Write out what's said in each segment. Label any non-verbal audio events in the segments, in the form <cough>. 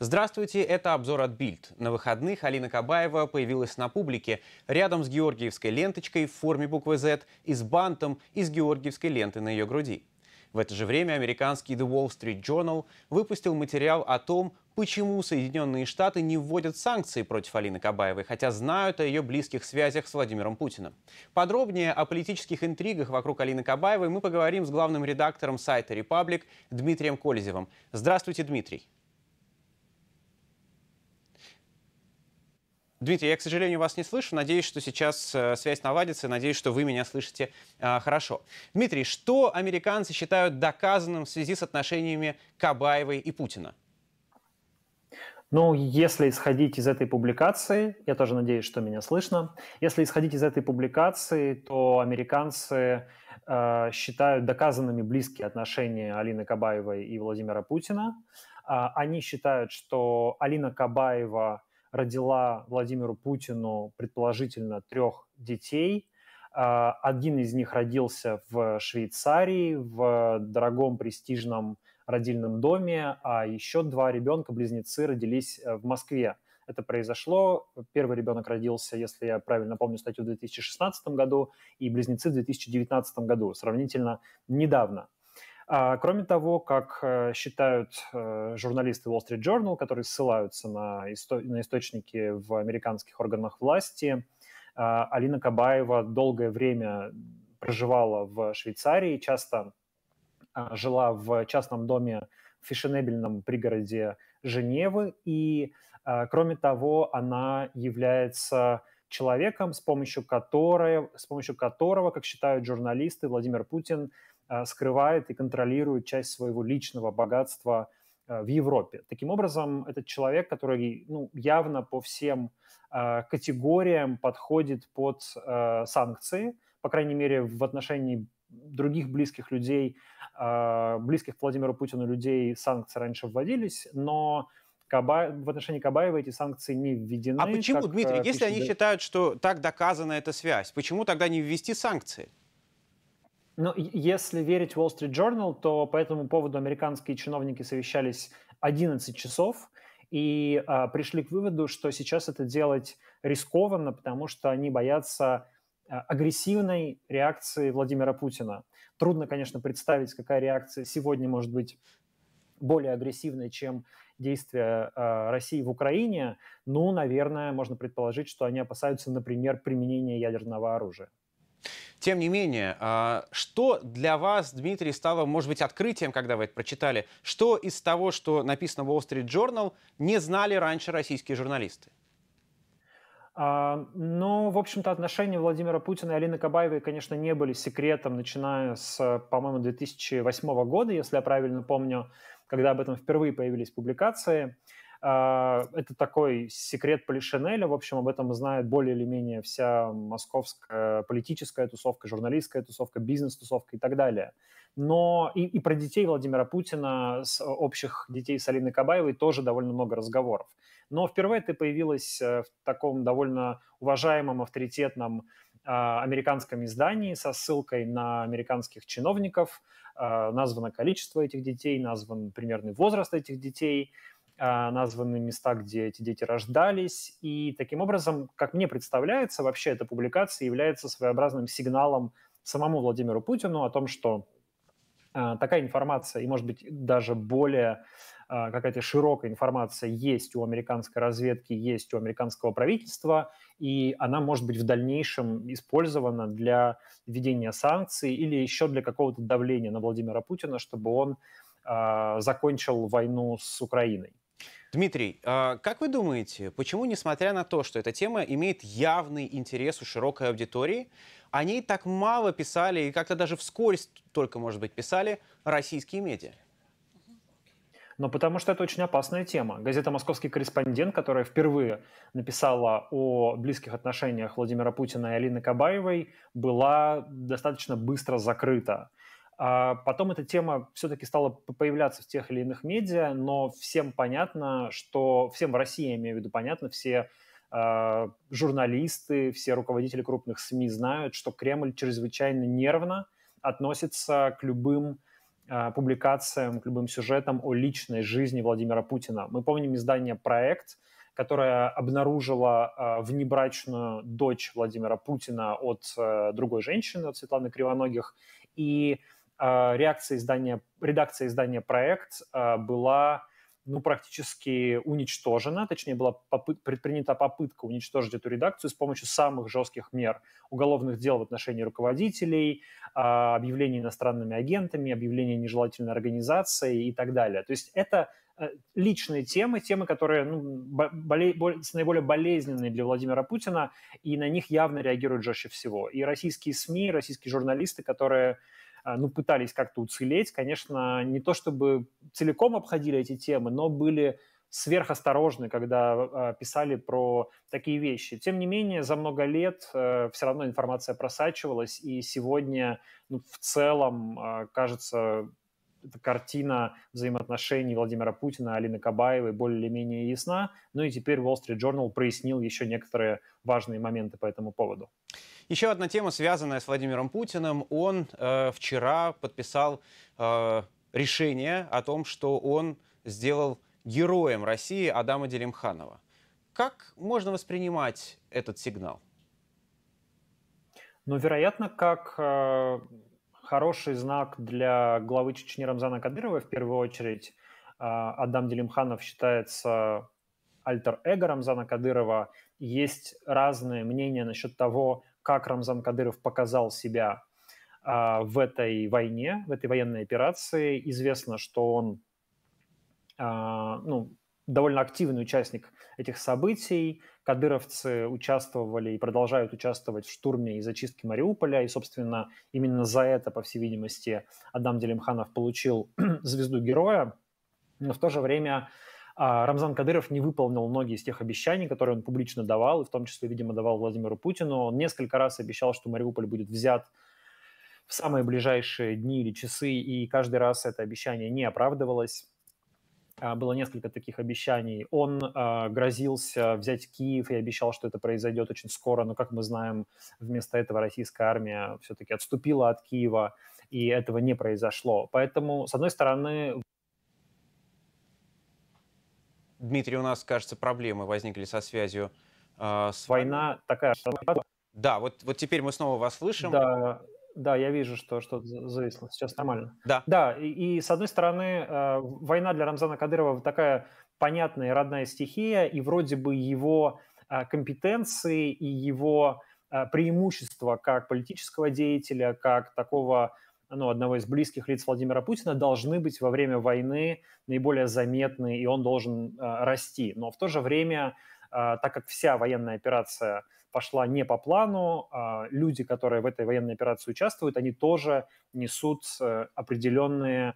Здравствуйте, это обзор от Бильд. На выходных Алина Кабаева появилась на публике рядом с георгиевской ленточкой в форме буквы Z и с бантом из георгиевской ленты на ее груди. В это же время американский The Wall Street Journal выпустил материал о том, почему Соединенные Штаты не вводят санкции против Алины Кабаевой, хотя знают о ее близких связях с Владимиром Путиным. Подробнее о политических интригах вокруг Алины Кабаевой мы поговорим с главным редактором сайта «Репаблик» Дмитрием Колезевым. Здравствуйте, Дмитрий. Дмитрий, я, к сожалению, вас не слышу. Надеюсь, что сейчас э, связь наладится. Надеюсь, что вы меня слышите э, хорошо. Дмитрий, что американцы считают доказанным в связи с отношениями Кабаевой и Путина? Ну, если исходить из этой публикации, я тоже надеюсь, что меня слышно, если исходить из этой публикации, то американцы э, считают доказанными близкие отношения Алины Кабаевой и Владимира Путина. Э, они считают, что Алина Кабаева родила Владимиру Путину предположительно трех детей. А, один из них родился в Швейцарии, в дорогом престижном родильном доме, а еще два ребенка-близнецы родились э, в Москве. Это произошло. Первый ребенок родился, если я правильно помню статью, в 2016 году, и близнецы в 2019 году, сравнительно недавно. А, кроме того, как э, считают э, журналисты Wall Street Journal, которые ссылаются на, исто- на источники в американских органах власти, а, Алина Кабаева долгое время проживала в Швейцарии, часто а, жила в частном доме в фешенебельном пригороде Женевы, и, кроме того, она является человеком, с помощью, которого, с помощью которого, как считают журналисты, Владимир Путин – Э, скрывает и контролирует часть своего личного богатства э, в Европе. Таким образом, этот человек, который ну, явно по всем э, категориям подходит под санкции, по крайней мере, в отношении других близких людей, близких Владимиру Путину людей санкции раньше вводились, но Каба... в отношении Кабаева эти санкции не введены. А почему, как, Дмитрий, пишет... если они считают, что так доказана эта связь, почему тогда не ввести санкции? Но если верить Wall Street Journal, то по этому поводу американские чиновники совещались 11 часов и э, пришли к выводу, что сейчас это делать рискованно, потому что они боятся а, агрессивной реакции Владимира Путина. Трудно, конечно, представить, какая реакция сегодня может быть более агрессивной, чем действия э, России в Украине. Ну, наверное, можно предположить, что они опасаются, например, применения ядерного оружия. Тем не менее, а, что для вас, Дмитрий, стало, может быть, открытием, когда вы это прочитали? Что из того, что написано в Wall Street Journal, не знали раньше российские журналисты? А, ну, в общем-то, отношения Владимира Путина и Алины Кабаевой, конечно, не были секретом, начиная с, по-моему, 2008 года, если я правильно помню, когда об этом впервые появились публикации. А, это такой секрет Полишенеля. в общем, об этом знает более или менее вся московская политическая тусовка, журналистская тусовка, бизнес-тусовка и так далее. Но и, и про детей Владимира Путина, с общих детей с Алиной Кабаевой тоже довольно много разговоров. Но впервые ты появилась э, в таком довольно уважаемом, авторитетном а, американском издании со ссылкой на американских чиновников, а, названо количество этих детей, назван примерный возраст этих детей – а, названы места, где эти дети рождались. И таким образом, как мне представляется, вообще эта публикация является своеобразным сигналом самому Владимиру Путину о том, что а, такая информация, и, может быть, даже более а, какая-то широкая информация есть у американской разведки, есть у американского правительства, и она может быть в дальнейшем использована для введения санкций или еще для какого-то давления на Владимира Путина, чтобы он закончил войну с Украиной. Дмитрий, а как вы думаете, почему, несмотря на то, что эта тема имеет явный интерес у широкой аудитории, о ней так мало писали и как-то даже вскользь только, может быть, писали российские медиа? но ну, потому что это очень опасная тема. Газета «Московский корреспондент», которая впервые написала о близких отношениях Владимира Путина и Алины Кабаевой, была достаточно быстро закрыта. А потом эта тема все-таки стала появляться в тех или иных медиа, но всем понятно, что всем в России, я имею в виду, понятно, все а, журналисты, все руководители крупных СМИ знают, что Кремль чрезвычайно нервно относится к любым а, публикациям, к любым сюжетам о личной жизни Владимира Путина. Мы помним издание «Проект», которая обнаружила э, внебрачную дочь Владимира Путина от э, другой женщины, от Светланы Кривоногих. И а, реакция издания, редакция издания «Проект» а, была ну, практически уничтожена, точнее, была попыт, предпринята попытка уничтожить эту редакцию с помощью самых жестких мер уголовных дел в отношении руководителей, а, объявлений иностранными агентами, объявлений нежелательной организации и так далее. То есть это э, личные темы, темы, которые ну, боле, наиболее болезненные для Владимира Путина, и на них явно реагируют жестче всего. И российские СМИ, и российские журналисты, которые а, ну, пытались как-то уцелеть. Конечно, не то чтобы целиком обходили эти темы, но были сверхосторожны, когда э, писали про такие вещи. Тем не менее, за много лет э, все равно информация просачивалась, и сегодня ну, в целом, э, кажется, эта картина взаимоотношений Владимира Путина, и Алины Кабаевой более или менее ясна. Ну и теперь Wall Street Journal прояснил еще некоторые важные моменты по этому поводу. Еще одна тема, связанная с Владимиром Путиным. Он э, вчера подписал э, решение о том, что он сделал героем России Адама Делимханова. Как можно воспринимать этот сигнал? Ну, вероятно, как э, хороший знак для главы Чечни Рамзана Кадырова в первую очередь. А, Адам Делимханов считается альтер-эго Рамзана Кадырова. Есть разные мнения насчет того, как Рамзан Кадыров показал себя а, в этой войне, в этой военной операции. Известно, что он а, ну, довольно активный участник этих событий. Кадыровцы участвовали и продолжают участвовать в штурме и зачистке Мариуполя. И, собственно, именно за это, по всей видимости, Адам Делимханов получил <clears throat> звезду героя. Но в то же время а, Рамзан Кадыров не выполнил многие из тех обещаний, которые он публично давал, и в том числе, видимо, давал Владимиру Путину. Он несколько раз обещал, что Мариуполь будет взят в самые ближайшие дни или часы, и каждый раз это обещание не оправдывалось. А, было несколько таких обещаний. Он э, грозился взять Киев и обещал, что это произойдет очень скоро, но, как мы знаем, вместо этого российская армия все-таки отступила от Киева, и этого не произошло. Поэтому, с одной стороны... Дмитрий, у нас, кажется, проблемы возникли со связью. Э, с... Война такая... Да, вот, вот теперь мы снова вас слышим. Да, да, я вижу, что что-то зависло. Сейчас нормально. Да. Да, и, и с одной стороны, э, война для Рамзана Кадырова такая понятная и родная стихия, и вроде бы его э, компетенции и его э, преимущества как политического деятеля, как такого ну, одного из близких лиц Владимира Путина, должны быть во время войны наиболее заметны, и он должен э, расти. Но в то же время, э, так как вся военная операция пошла не по плану. А люди, которые в этой военной операции участвуют, они тоже несут э, определенные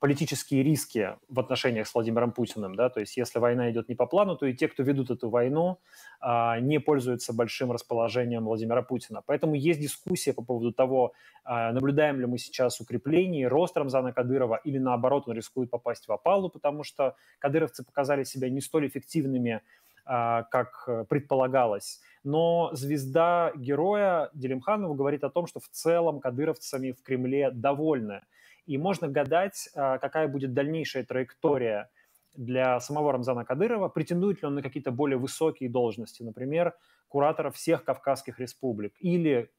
политические риски в отношениях с Владимиром Путиным, да, то есть если война идет не по плану, то и те, кто ведут эту войну, а, не пользуются большим расположением Владимира Путина. Поэтому есть дискуссия по поводу того, а, наблюдаем ли мы сейчас укрепление, рост Рамзана Кадырова или наоборот он рискует попасть в опалу, потому что кадыровцы показали себя не столь эффективными а, как э, предполагалось. Но звезда героя Делимханова говорит о том, что в целом кадыровцами в Кремле довольны. И можно гадать, а, какая будет дальнейшая траектория для самого Рамзана Кадырова, претендует ли он на какие-то более высокие должности, например, куратора всех Кавказских республик, или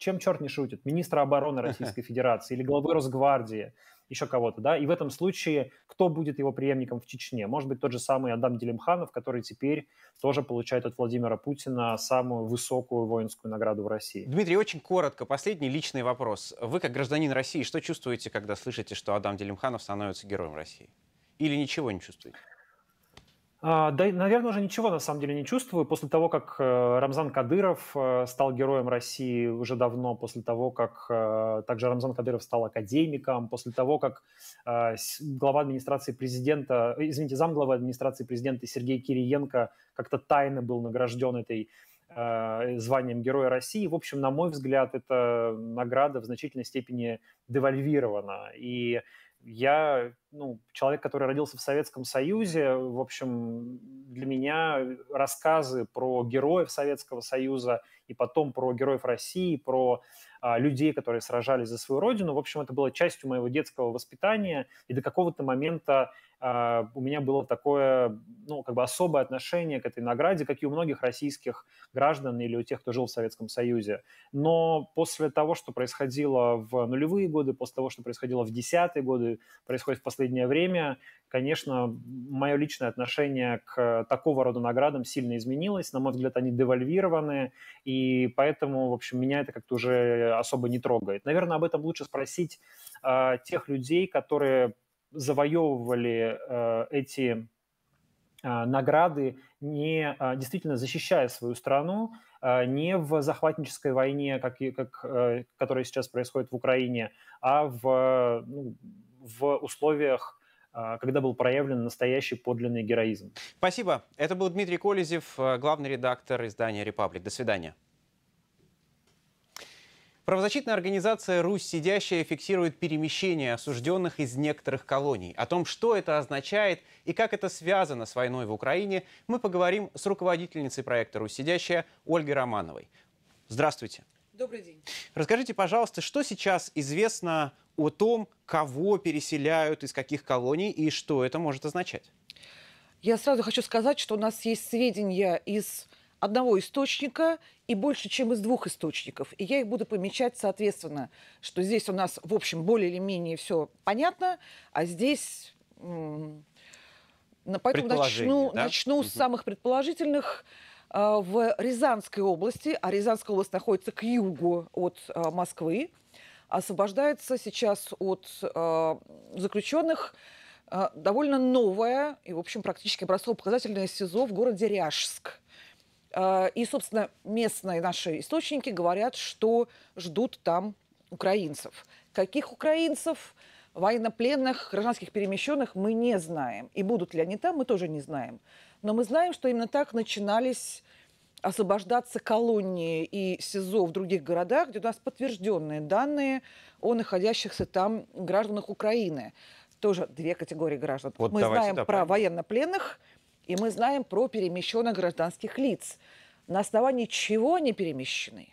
чем черт не шутит, министра обороны <laughs> Российской Федерации или главы Росгвардии, еще кого-то, да, и в этом случае кто будет его преемником в Чечне? Может быть, тот же самый Адам Делимханов, который теперь тоже получает от Владимира Путина самую высокую воинскую награду в России. Дмитрий, очень коротко, последний личный вопрос. Вы, как гражданин России, что чувствуете, когда слышите, что Адам Делимханов становится героем России? Или ничего не чувствуете? А, да, наверное, уже ничего на самом деле не чувствую после того, как э, Рамзан Кадыров э, стал героем России уже давно, после того, как э, также Рамзан Кадыров стал академиком, после того, как глава администрации президента, извините, замглава администрации президента Сергей Кириенко как-то тайно был награжден этой званием Героя России. В общем, на мой взгляд, эта награда в значительной степени девальвирована. И я ну, человек, который родился в Советском Союзе, в общем, для меня рассказы про героев Советского Союза и потом про героев России, про а, людей, которые сражались за свою родину. В общем, это было частью моего детского воспитания, и до какого-то момента а, у меня было такое, ну, как бы особое отношение к этой награде, как и у многих российских граждан или у тех, кто жил в Советском Союзе. Но после того, что происходило в нулевые годы, после того, что происходило в десятые годы, происходит в последнее время, конечно, мое личное отношение к такого рода наградам сильно изменилось. На мой взгляд, они девальвированы, и поэтому, в общем, меня это как-то уже особо не трогает. Наверное, об этом лучше спросить э, тех людей, которые завоевывали э, эти а, награды, не действительно защищая свою страну, не в захватнической войне, как, как, э, которая сейчас происходит в Украине, а в, ну, в условиях когда был проявлен настоящий подлинный героизм. Спасибо. Это был Дмитрий Колезев, главный редактор издания «Репаблик». До свидания. Правозащитная организация «Русь сидящая» фиксирует перемещение осужденных из некоторых колоний. О том, что это означает и как это связано с войной в Украине, мы поговорим с руководительницей проекта «Русь сидящая» Ольгой Романовой. Здравствуйте. Добрый день. Расскажите, пожалуйста, что сейчас известно о том, кого переселяют из каких колоний и что это может означать? Я сразу хочу сказать, что у нас есть сведения из одного источника и больше, чем из двух источников. И я их буду помечать соответственно, что здесь у нас, в общем, более или менее все понятно, а здесь... Поэтому начну, да? начну с самых предположительных а, в Рязанской области, а Рязанская область находится к югу от а, Москвы, освобождается сейчас от а, заключенных довольно новое и, в общем, практически образцово-показательное СИЗО в городе Ряжск. А, и, собственно, местные наши источники говорят, что ждут там украинцев. Каких украинцев? Военнопленных, гражданских перемещенных мы не знаем. И будут ли они там, мы тоже не знаем. Но мы знаем, что именно так начинались освобождаться колонии и СИЗО в других городах, где у нас подтвержденные данные о находящихся там гражданах Украины. Тоже две категории граждан. Вот мы знаем про правильно. военнопленных и мы знаем про перемещенных гражданских лиц. На основании чего они перемещены?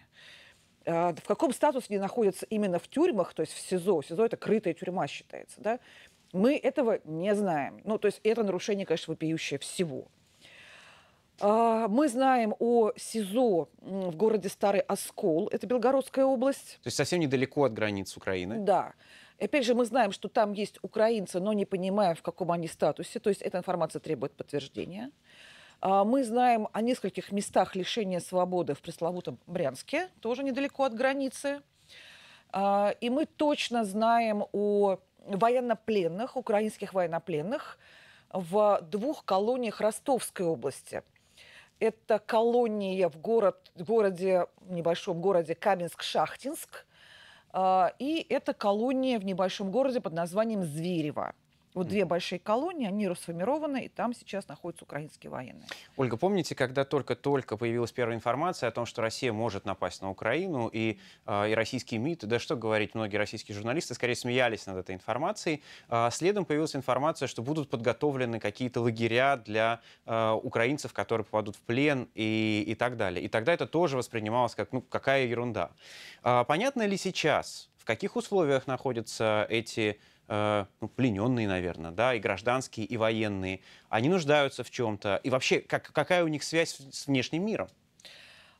Э, в каком статусе они находятся именно в тюрьмах, то есть в СИЗО? СИЗО – это крытая тюрьма считается, да? Мы этого не знаем. Ну, то есть это нарушение, конечно, вопиющее всего. А, мы знаем о СИЗО в городе Старый Оскол, это Белгородская область. То есть совсем недалеко от границ Украины. Да. И опять же, мы знаем, что там есть украинцы, но не понимаем, в каком они статусе. То есть эта информация требует подтверждения. А, мы знаем о нескольких местах лишения свободы в пресловутом Брянске, тоже недалеко от границы. А, и мы точно знаем о военнопленных, украинских военнопленных в двух колониях Ростовской области. Это колония в, город, городе, небольшом городе Каменск-Шахтинск а, и это колония в небольшом городе под названием Зверево. Вот две большие колонии, они расформированы, и там сейчас находятся украинские военные. Ольга, помните, когда только-только появилась первая информация о том, что Россия может напасть на Украину, и, а, и российские МИД, да что говорить, многие российские журналисты скорее смеялись над этой информацией. А следом появилась информация, что будут подготовлены какие-то лагеря для а, украинцев, которые попадут в плен и, и так далее. И тогда это тоже воспринималось как, ну, какая ерунда. понятно ли сейчас, в каких условиях находятся эти Э, ну, плененные, наверное, да, и гражданские, и военные, они нуждаются в чем-то. И вообще, как, какая у них связь с внешним миром?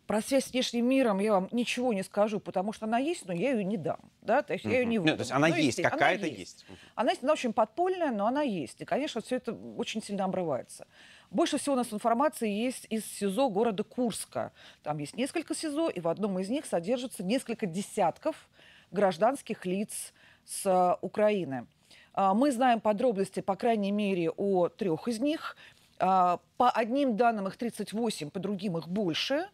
Про связь с внешним миром я вам ничего не скажу, потому что она есть, но я ее не дам. Да? То есть mm-hmm. я ее не ну, выдам. Нет, то есть она ну, есть, какая-то есть. есть. Она есть, она ну, очень подпольная, но она есть. И, конечно, все это очень сильно обрывается. Больше всего у нас информации есть из СИЗО города Курска. Там есть несколько СИЗО, и в одном из них содержится несколько десятков гражданских лиц, с э, Украины. А, мы знаем подробности, по крайней мере, о трех из них. А, по одним данным их 38, по другим их больше.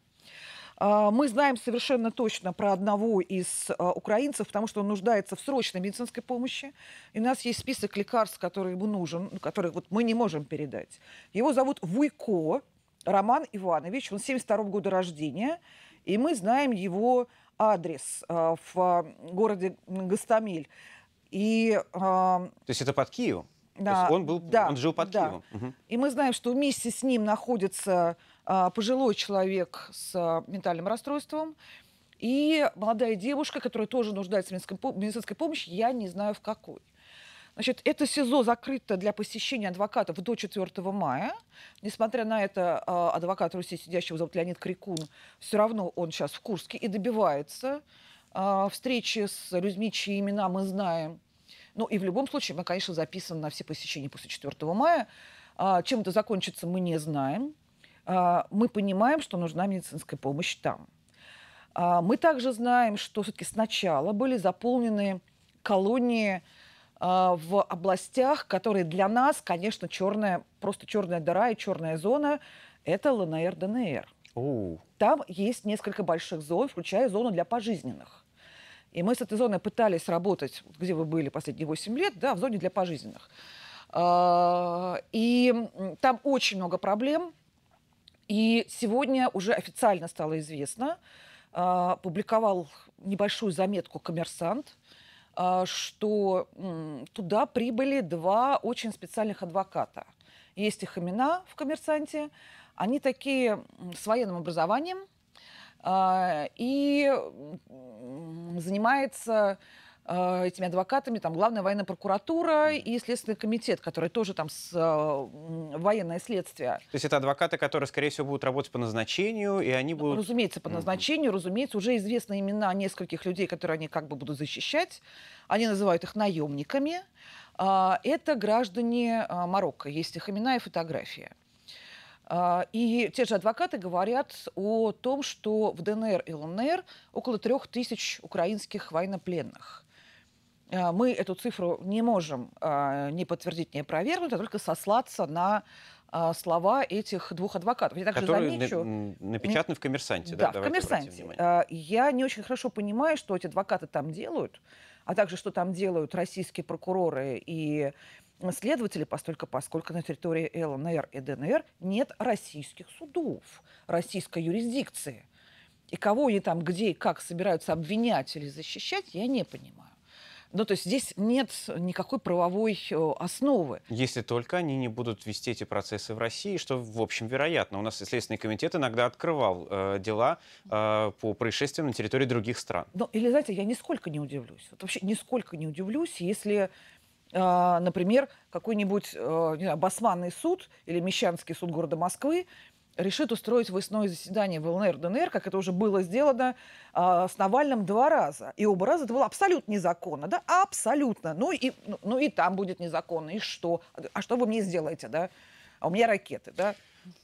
А, мы знаем совершенно точно про одного из э, украинцев, потому что он нуждается в срочной медицинской помощи. И у нас есть список лекарств, которые ему нужен, ну, которые вот мы не можем передать. Его зовут Вуйко Роман Иванович, он 72 -го года рождения. И мы знаем его адрес э, в э, городе Гастамиль. И, э, То есть это под Киевом? Да, он, был, да, он жил под да. Киевом. Угу. И мы знаем, что вместе с ним находится пожилой человек с ментальным расстройством и молодая девушка, которая тоже нуждается в медицинской помощи, я не знаю в какой. Значит, это СИЗО закрыто для посещения адвокатов до 4 мая. Несмотря на это, а, адвокат Руси сидящего зовут Леонид Крикун. Все равно он сейчас в Курске и добивается а, встречи с людьми, чьи имена мы знаем. Ну и в любом случае мы, конечно, записаны на все посещения после 4 мая. А, чем это закончится, мы не знаем. Мы понимаем, что нужна медицинская помощь там. Мы также знаем, что все-таки сначала были заполнены колонии а, в областях, которые для нас, конечно, черная, просто черная дыра и черная зона, это ЛНР, ДНР. Ooh. Там есть несколько больших зон, включая зону для пожизненных. И мы с этой зоной пытались работать, где вы были последние 8 лет, да, в зоне для пожизненных. А, и там очень много проблем. И сегодня уже официально стало известно, а, публиковал небольшую заметку коммерсант, а, что туда прибыли два очень специальных адвоката. Есть их имена в коммерсанте. Они такие с военным образованием а, и занимается Э, этими адвокатами там главная военная прокуратура и следственный комитет, который тоже там с, э, военное следствие. То есть это адвокаты, которые, скорее всего, будут работать по назначению, и они будут... Разумеется, по назначению, mm-hmm. разумеется, уже известны имена нескольких людей, которые они как бы будут защищать. Они называют их наемниками. А, это граждане а, Марокко, есть их имена и фотография. А, и те же адвокаты говорят о том, что в ДНР и ЛНР около трех тысяч украинских военнопленных. А, мы эту цифру не можем а, не подтвердить, не опровергнуть, а только сослаться на а, слова этих двух адвокатов. Я также Которые замечу... напечатаны в «Коммерсанте». Да, да в «Коммерсанте». Я не очень хорошо понимаю, что эти адвокаты там делают, а также что там делают российские прокуроры и следователи, постольку, поскольку на территории ЛНР и ДНР нет российских судов, российской юрисдикции. И кого они там, где и как собираются обвинять или защищать, я не понимаю. Ну, то есть здесь нет никакой правовой э, основы. Если только они не будут вести эти процессы в России, что, в общем, вероятно. У нас Следственный комитет иногда открывал э, дела э, по происшествиям на территории других стран. Ну, или, знаете, я нисколько не удивлюсь. Вот вообще нисколько не удивлюсь, если э, например, какой-нибудь э, басманный суд или Мещанский суд города Москвы решит устроить выездное заседание в ЛНР, ДНР, как это уже было сделано э, с Навальным два раза. И оба раза это было абсолютно незаконно, да, абсолютно. Ну и, ну, ну и там будет незаконно, и что? А что вы мне сделаете, да? А у меня ракеты, да?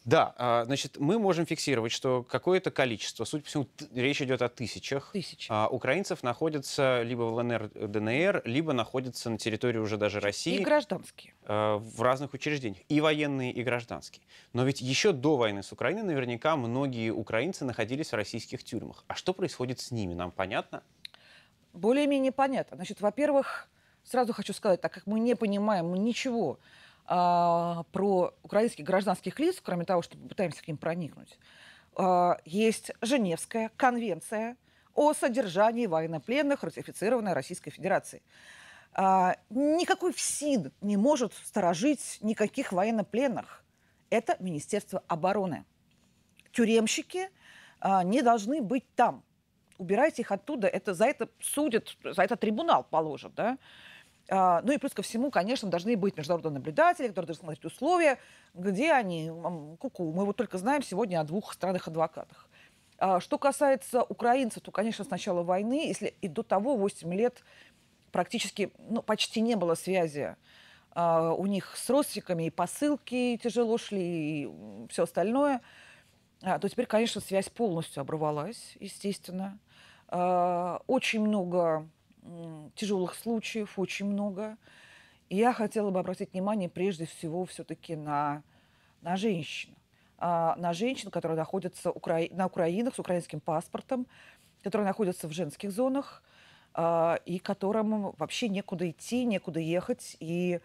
Да, а, значит, мы можем фиксировать, что какое-то количество, судя по всему, речь идет о тысячах, Тысяч. А, украинцев находятся либо в ЛНР, ДНР, либо находятся на территории уже даже России. И гражданские. А, в разных учреждениях, и военные, и гражданские. Но ведь еще до войны с Украиной наверняка многие украинцы находились в российских тюрьмах. А что происходит с ними, нам понятно? Более-менее понятно. Значит, во-первых, сразу хочу сказать, так как мы не понимаем ничего а, про украинских гражданских лиц, кроме того, что мы пытаемся к ним проникнуть, а, есть Женевская конвенция о содержании военнопленных, ратифицированная Российской Федерацией. А, никакой ФСИН не может сторожить никаких военнопленных. Это Министерство обороны. Тюремщики а, не должны быть там убирайте их оттуда, это за это судят, за это трибунал положат, да. А, ну и плюс ко всему, конечно, должны быть международные наблюдатели, которые должны смотреть условия, где они, куку. -ку. Мы вот только знаем сегодня о двух странах-адвокатах. А, что касается украинцев, то, конечно, с начала войны, если и до того 8 лет практически, ну, почти не было связи а, у них с родственниками, и посылки тяжело шли, и все остальное, то теперь, конечно, связь полностью оборвалась, естественно. Очень много тяжелых случаев очень много. И я хотела бы обратить внимание прежде всего все-таки на, на женщин. А, на женщин, которые находятся укра... на Украинах с украинским паспортом, которые находятся в женских зонах, а, и которым вообще некуда идти, некуда ехать. И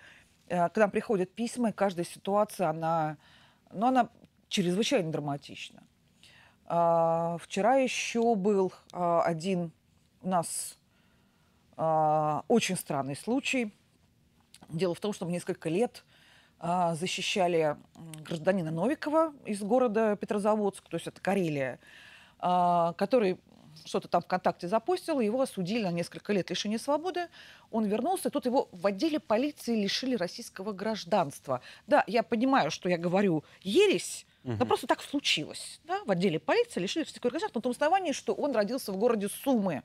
а, к нам приходят письма, и каждая ситуация, она, ну, она чрезвычайно драматична. А, вчера еще был а, один у нас а, очень странный случай. Дело в том, что мы несколько лет а, защищали гражданина Новикова из города Петрозаводск, то есть это Карелия, а, который что-то там ВКонтакте запостил, его осудили на несколько лет лишения свободы. Он вернулся, и тут его в отделе полиции лишили российского гражданства. Да, я понимаю, что я говорю ересь, Угу. Но просто так случилось. Да? В отделе полиции лишили всего гражданства на том основании, что он родился в городе Сумы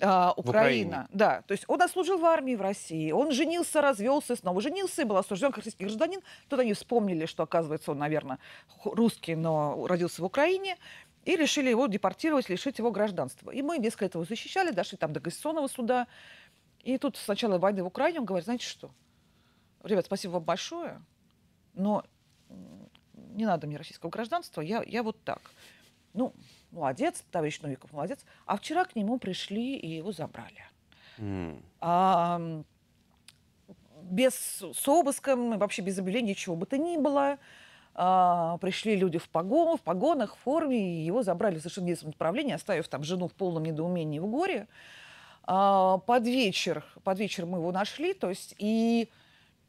а, Украина. Да, то есть он отслужил в армии в России, он женился, развелся, снова женился и был осужден как российский гражданин. Тут они вспомнили, что, оказывается, он, наверное, русский, но родился в Украине. И решили его депортировать, лишить его гражданства. И мы несколько этого защищали, дошли там до Конституционного суда. И тут с начала войны в Украине он говорит, знаете что, ребят, спасибо вам большое, но не надо мне российского гражданства, я, я вот так. Ну, молодец, товарищ Новиков молодец. А вчера к нему пришли и его забрали. Mm. А, без с обыском, вообще без объявления чего бы то ни было. А, пришли люди в, погон, в погонах, в форме, и его забрали в совершенно неизвестном направлении, оставив там жену в полном недоумении в горе. А, под вечер, под вечер мы его нашли, то есть и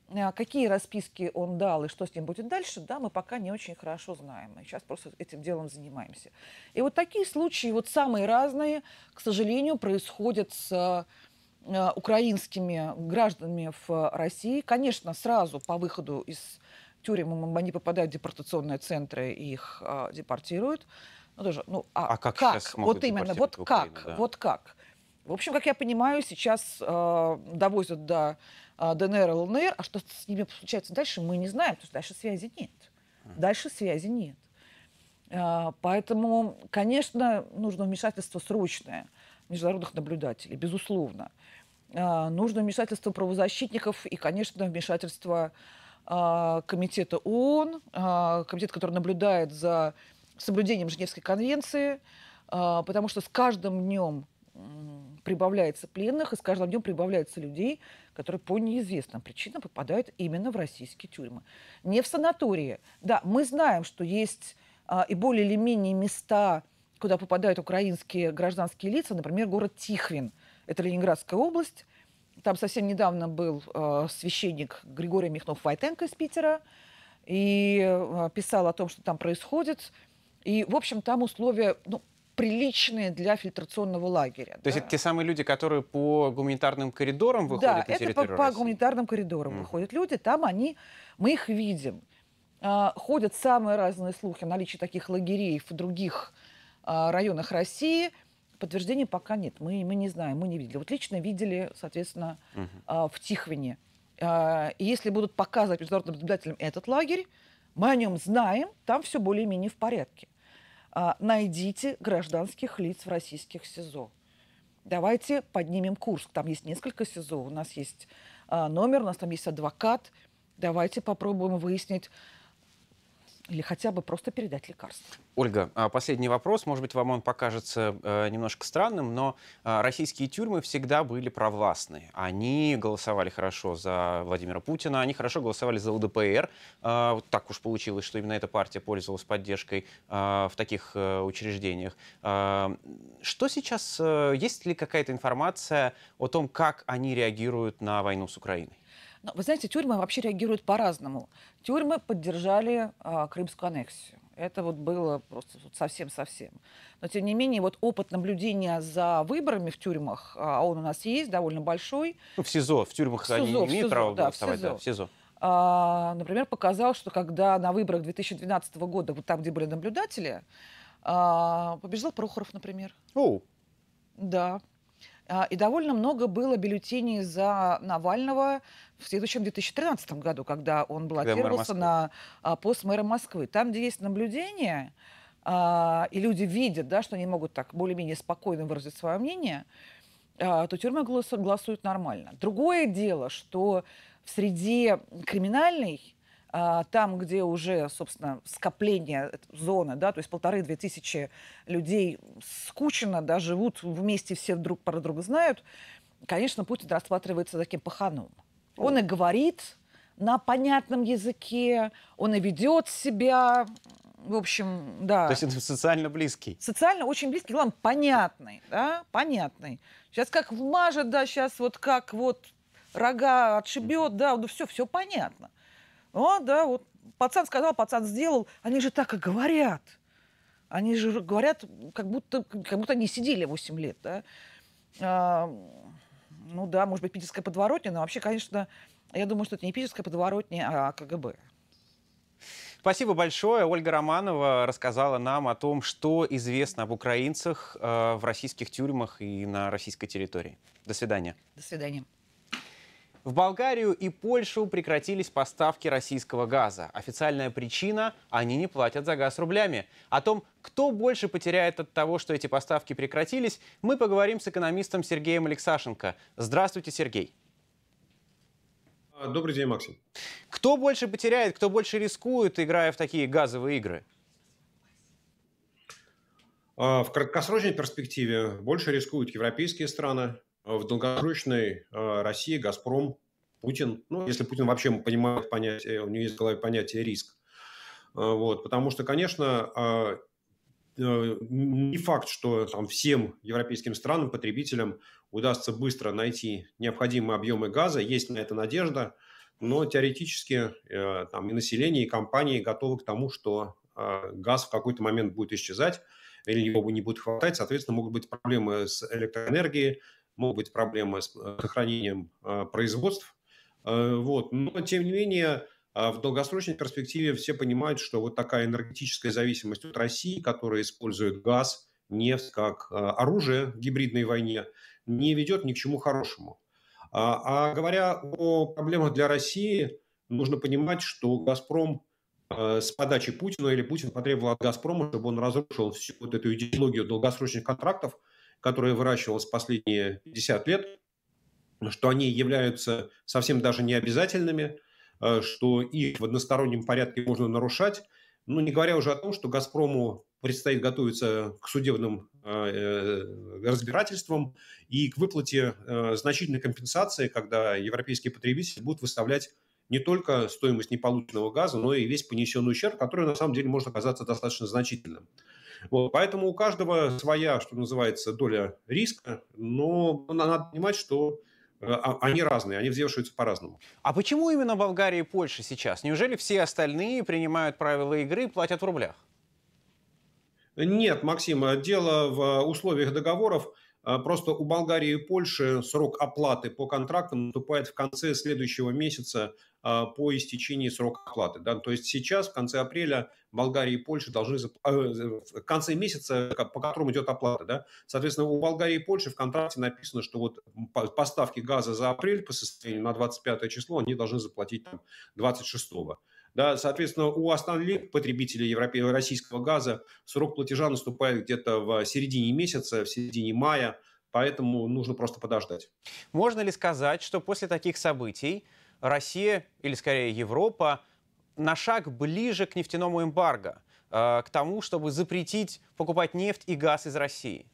Э, какие расписки он дал и что с ним будет дальше, да, мы пока не очень хорошо знаем. Мы сейчас просто этим делом занимаемся. И вот такие случаи, вот самые разные, к сожалению, происходят с э, украинскими гражданами в России. Конечно, сразу по выходу из тюрьмы они попадают в депортационные центры и их а, депортируют. Ну, тоже, ну, а, а как, как? сейчас Вот именно, вот Украину, как, да. вот как. В общем, как я понимаю, сейчас э, довозят до а, ДНР, ЛНР, а что с ними случается дальше, мы не знаем, потому что дальше связи нет. Дальше связи нет. А, поэтому, конечно, нужно вмешательство срочное международных наблюдателей, безусловно. А, нужно вмешательство правозащитников и, конечно, вмешательство комитета ООН, комитет, который наблюдает за соблюдением Женевской конвенции, потому что с каждым днем прибавляется пленных, и с каждым днем прибавляется людей, которые по неизвестным причинам попадают именно в российские тюрьмы. Не в санатории. Да, мы знаем, что есть а, и более или менее места, куда попадают украинские гражданские лица, например, город Тихвин, это Ленинградская область. Там совсем недавно был э, священник Григорий Михнов-Войтенко из Питера и э, писал о том, что там происходит. И, в общем, там условия ну, приличные для фильтрационного лагеря. То да. есть это те самые люди, которые по гуманитарным коридорам выходят да, на территорию это по, России? по гуманитарным коридорам mm. выходят люди, там они, мы их видим. А, ходят самые разные слухи о наличии таких лагерей в других а, районах России. Подтверждения пока нет, мы, мы не знаем, мы не видели. Вот лично видели, соответственно, Mm -hmm. а, в Тихвине. А, и если будут показывать международным наблюдателям этот лагерь, мы о нем знаем, там все более-менее в порядке. А, найдите гражданских лиц в российских СИЗО. Давайте поднимем курс. Там есть несколько СИЗО, у нас есть а, номер, у нас там есть адвокат. Давайте попробуем выяснить, или хотя бы просто передать лекарства. Ольга, а, последний вопрос. Может быть, вам он покажется э, немножко странным, но а, российские тюрьмы всегда были провластны. Они голосовали хорошо за Владимира Путина, они хорошо голосовали за ЛДПР. А, так уж получилось, что именно эта партия пользовалась поддержкой в таких э, учреждениях. Что сейчас? Э, есть ли какая-то информация о том, как они реагируют на войну с Украиной? Но, вы знаете, тюрьмы вообще реагируют по-разному. Тюрьмы поддержали а, крымскую аннексию. Это вот было просто совсем-совсем. Но, тем не менее, вот опыт наблюдения за выборами в тюрьмах, а он у нас есть, довольно большой. Ну, в СИЗО, в тюрьмах в СИЗО, они не имеют СИЗО, права да, вставать, в СИЗО. Да, в СИЗО. А, например, показал, что когда на выборах 2012 года, вот там, где были наблюдатели, а, побежал Прохоров, например. О. Да. А, и довольно много было бюллетеней за Навального в следующем 2013 году, когда он баллотировался на а, пост мэра Москвы. Там, где есть наблюдение, а, и люди видят, да, что они могут так более-менее спокойно выразить свое мнение, то тюрьмы голосуют нормально. Другое дело, что в среде криминальной а, там, где уже, собственно, скопление зоны, да, то есть полторы-две тысячи людей скучно, да, живут вместе, все друг про друга знают, конечно, Путин рассматривается таким паханом. Он и говорит на понятном языке, он и ведет себя, в общем, да. То есть он социально близкий. Социально очень близкий, главное, понятный, да, понятный. Сейчас как вмажет, да, сейчас вот как вот рога отшибет, да, ну все, все понятно. О, а, да, вот пацан сказал, пацан сделал. Они же так и говорят. Они же говорят, как будто, как будто они сидели 8 лет, да. А, ну да, может быть, питерская подворотня, но вообще, конечно, я думаю, что это не питерская подворотня, а КГБ. Спасибо большое. Ольга Романова рассказала нам о том, что известно об украинцах э, в российских тюрьмах и на российской территории. До свидания. До свидания. В Болгарию и Польшу прекратились поставки российского газа. Официальная причина – они не платят за газ рублями. О том, кто больше потеряет от того, что эти поставки прекратились, мы поговорим с экономистом Сергеем Алексашенко. Здравствуйте, Сергей. Добрый день, Максим. Кто больше потеряет, кто больше рискует, играя в такие газовые игры? А, в краткосрочной перспективе больше рискуют европейские страны, Э, в долгосрочной э, России Газпром, Путин, ну, если Путин вообще понимает понятие, у него есть в голове понятие риск. Э, вот, потому что, конечно, не факт, что там, всем европейским странам, потребителям удастся быстро найти необходимые объемы газа. Есть на это надежда, но теоретически там, и население, и компании готовы к тому, что газ в какой-то момент будет исчезать или его не будет хватать. Соответственно, могут быть проблемы с электроэнергией, могут быть проблемы с э, сохранением а, производств. Э, вот. Но, тем не менее, а, в долгосрочной перспективе все понимают, что вот такая энергетическая зависимость от России, которая использует газ, нефть как а, оружие в гибридной войне, не ведет ни к чему хорошему. А говоря о проблемах для России, нужно понимать, что «Газпром» э, с подачи Путина или Путин потребовал от «Газпрома», чтобы он разрушил всю вот эту идеологию долгосрочных контрактов, которая выращивалась последние 50 лет, что они являются совсем даже необязательными, э, что их в одностороннем порядке можно нарушать. Ну, не говоря уже о том, что «Газпрому» предстоит готовиться к судебным э, э разбирательствам и к выплате э, значительной компенсации, когда европейские потребители будут выставлять не только стоимость неполученного газа, но и весь понесенный ущерб, который на самом деле может оказаться достаточно значительным. Вот, поэтому у каждого своя, что называется, доля риска, но надо понимать, что э, а, они разные, они взвешиваются по-разному. А почему именно Болгария и Польша сейчас? Неужели все остальные принимают правила игры и платят в рублях? Нет, Максим, дело в условиях договоров – а, просто у Болгарии и Польши срок оплаты по контрактам наступает в конце следующего месяца а, по истечении срока оплаты. Да? То есть сейчас, в конце апреля, Болгария и Польша должны... Зап... Э, в конце месяца, по которому идет оплата. Да? Соответственно, у Болгарии и Польши в контракте написано, что вот поставки газа за апрель по состоянию на 25 число они должны заплатить 26 да, соответственно, у Астанли, потребителей европейского российского газа, срок платежа наступает где-то в середине месяца, в середине мая, поэтому нужно просто подождать. Можно ли сказать, что после таких событий Россия, или скорее Европа, на шаг ближе к нефтяному эмбарго, э, к тому, чтобы запретить покупать нефть и газ из России?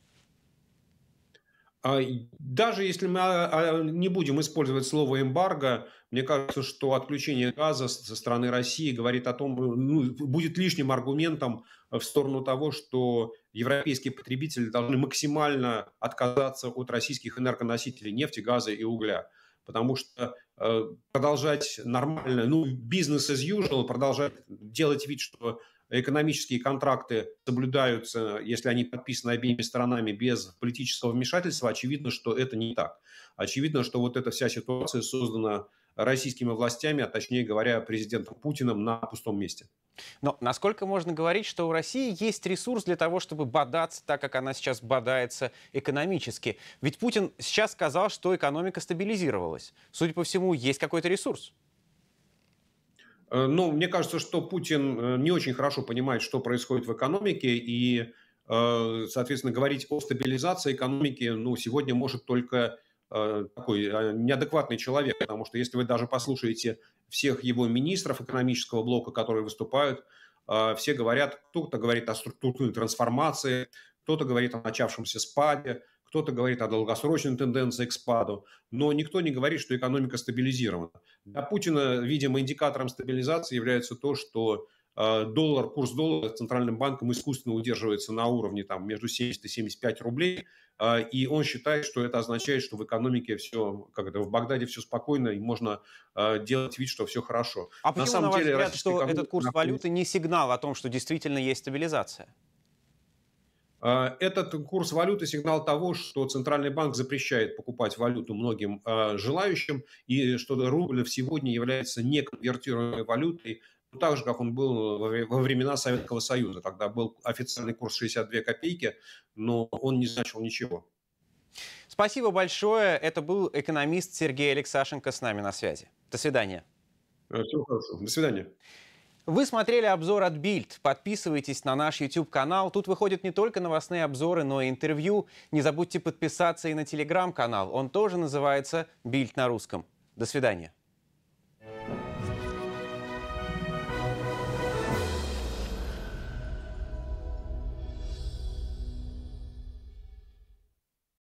А даже если мы а, а, не будем использовать слово эмбарго, мне кажется, что отключение газа со стороны России говорит о том, ну, будет лишним аргументом в сторону того, что европейские потребители должны максимально отказаться от российских энергоносителей нефти, газа и угля. Потому что э, продолжать нормально, ну, бизнес as usual, продолжать делать вид, что экономические контракты соблюдаются, если они подписаны обеими сторонами без политического вмешательства, очевидно, что это не так. Очевидно, что вот эта вся ситуация создана российскими властями, а точнее говоря, президентом Путиным на пустом месте. Но насколько можно говорить, что у России есть ресурс для того, чтобы бодаться так, как она сейчас бодается экономически? Ведь Путин сейчас сказал, что экономика стабилизировалась. Судя по всему, есть какой-то ресурс. Э, ну, мне кажется, что Путин э, не очень хорошо понимает, что происходит в экономике, и, э, соответственно, говорить о стабилизации экономики, ну, сегодня может только такой неадекватный человек, потому что если вы даже послушаете всех его министров экономического блока, которые выступают, все говорят, кто-то говорит о структурной трансформации, кто-то говорит о начавшемся спаде, кто-то говорит о долгосрочной тенденции к спаду, но никто не говорит, что экономика стабилизирована. Для Путина, видимо, индикатором стабилизации является то, что э, доллар, курс доллара центральным банком искусственно удерживается на уровне там, между 70 и 75 рублей, э, и он считает, что это означает, что в экономике все, как это, в Багдаде все спокойно, и можно э, делать вид, что все хорошо. А на почему, самом на ваш деле, взгляд, что этот курс валюты не сигнал о том, что действительно есть стабилизация? А, этот курс валюты – сигнал того, что Центральный банк запрещает покупать валюту многим а, желающим, и что рубль сегодня является неконвертируемой валютой, ну, так же, как он был во времена Советского Союза. Тогда был официальный курс 62 копейки, но он не значил ничего. Спасибо большое. Это был экономист Сергей Алексашенко с нами на связи. До свидания. Э, всего хорошего. До свидания. Вы смотрели обзор от Bild. Подписывайтесь на наш YouTube-канал. Тут выходят не только новостные обзоры, но и интервью. Не забудьте подписаться и на телеграм-канал. Он тоже называется Bild на русском. До свидания.